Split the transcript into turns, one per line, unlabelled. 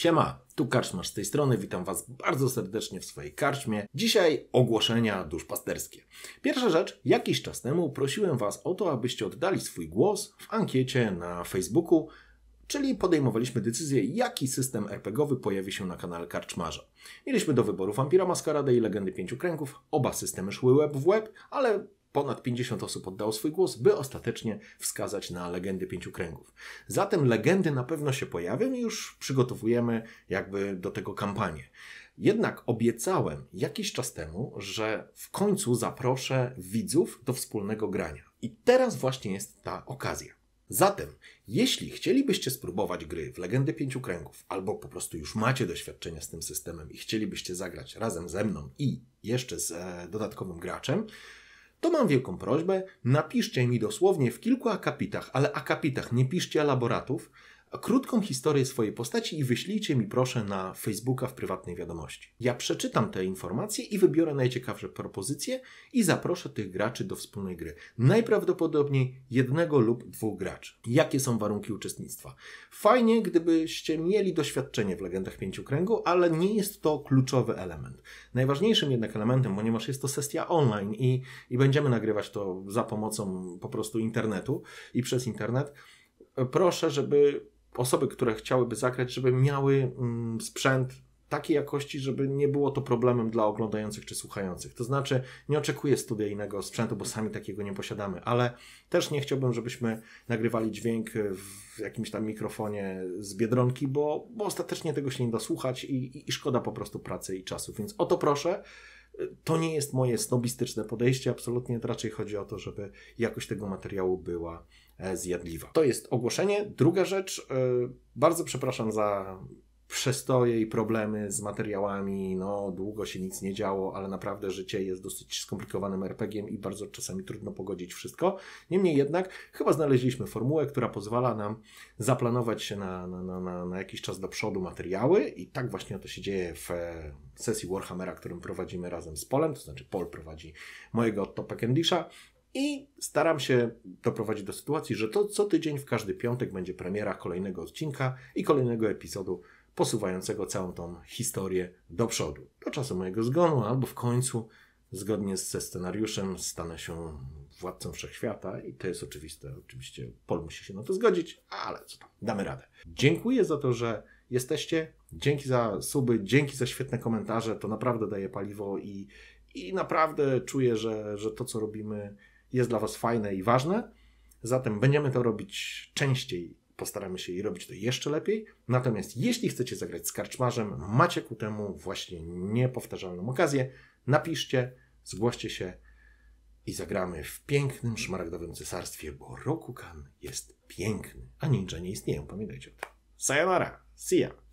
Siema, tu Karczmarz z tej strony, witam Was bardzo serdecznie w swojej karczmie. Dzisiaj ogłoszenia duszpasterskie. Pierwsza rzecz, jakiś czas temu prosiłem Was o to, abyście oddali swój głos w ankiecie na Facebooku, czyli podejmowaliśmy decyzję, jaki system RPGowy pojawi się na kanale Karczmarza. Mieliśmy do wyboru Vampira Maskaradę i Legendy Pięciu Kręgów, oba systemy szły web w web, ale Ponad 50 osób oddało swój głos, by ostatecznie wskazać na legendy pięciu kręgów. Zatem legendy na pewno się pojawią i już przygotowujemy jakby do tego kampanię. Jednak obiecałem jakiś czas temu, że w końcu zaproszę widzów do wspólnego grania. I teraz właśnie jest ta okazja. Zatem, jeśli chcielibyście spróbować gry w Legendy Pięciu Kręgów, albo po prostu już macie doświadczenia z tym systemem i chcielibyście zagrać razem ze mną i jeszcze z e, dodatkowym graczem, to mam wielką prośbę, napiszcie mi dosłownie w kilku akapitach, ale akapitach, nie piszcie elaboratów, krótką historię swojej postaci i wyślijcie mi proszę na Facebooka w prywatnej wiadomości. Ja przeczytam te informacje i wybiorę najciekawsze propozycje i zaproszę tych graczy do wspólnej gry. Najprawdopodobniej jednego lub dwóch graczy. Jakie są warunki uczestnictwa? Fajnie, gdybyście mieli doświadczenie w Legendach Pięciu Kręgu, ale nie jest to kluczowy element. Najważniejszym jednak elementem, ponieważ jest to sesja online i, i będziemy nagrywać to za pomocą po prostu internetu i przez internet, e, proszę, żeby osoby, które chciałyby zagrać, żeby miały mm, sprzęt takiej jakości, żeby nie było to problemem dla oglądających czy słuchających. To znaczy, nie oczekuję studyjnego sprzętu, bo sami takiego nie posiadamy, ale też nie chciałbym, żebyśmy nagrywali dźwięk w jakimś tam mikrofonie z biedronki, bo, bo ostatecznie tego się nie da słuchać i, i, i szkoda po prostu pracy i czasu. Więc o to proszę. To nie jest moje snobistyczne podejście, absolutnie raczej chodzi o to, żeby jakość tego materiału była e, zjadliwa. To jest ogłoszenie. Druga rzecz, e, bardzo przepraszam za przestoje i problemy z materiałami, no długo się nic nie działo, ale naprawdę życie jest dosyć skomplikowanym rpg i bardzo czasami trudno pogodzić wszystko. Niemniej jednak chyba znaleźliśmy formułę, która pozwala nam zaplanować się na, na, na, na jakiś czas do przodu materiały i tak właśnie to się dzieje w e, sesji Warhammera, którą prowadzimy razem z Polem, to znaczy Pol prowadzi mojego Topa Kendisha, i staram się doprowadzić do sytuacji, że to co tydzień, w każdy piątek będzie premiera kolejnego odcinka i kolejnego epizodu posuwającego całą tą historię do przodu. Do czasu mojego zgonu, albo w końcu, zgodnie ze scenariuszem, stanę się władcą wszechświata i to jest oczywiste. Oczywiście Pol musi się na to zgodzić, ale co tam, damy radę. Dziękuję za to, że jesteście. Dzięki za suby, dzięki za świetne komentarze. To naprawdę daje paliwo i, i naprawdę czuję, że, że to, co robimy, jest dla Was fajne i ważne. Zatem będziemy to robić częściej Postaramy się i robić to jeszcze lepiej. Natomiast jeśli chcecie zagrać z karczmarzem, macie ku temu właśnie niepowtarzalną okazję. Napiszcie, zgłoście się i zagramy w pięknym szmaragdowym cesarstwie, bo Rokukan jest piękny, a ninja nie istnieją, pamiętajcie o tym. Sayonara, see ya!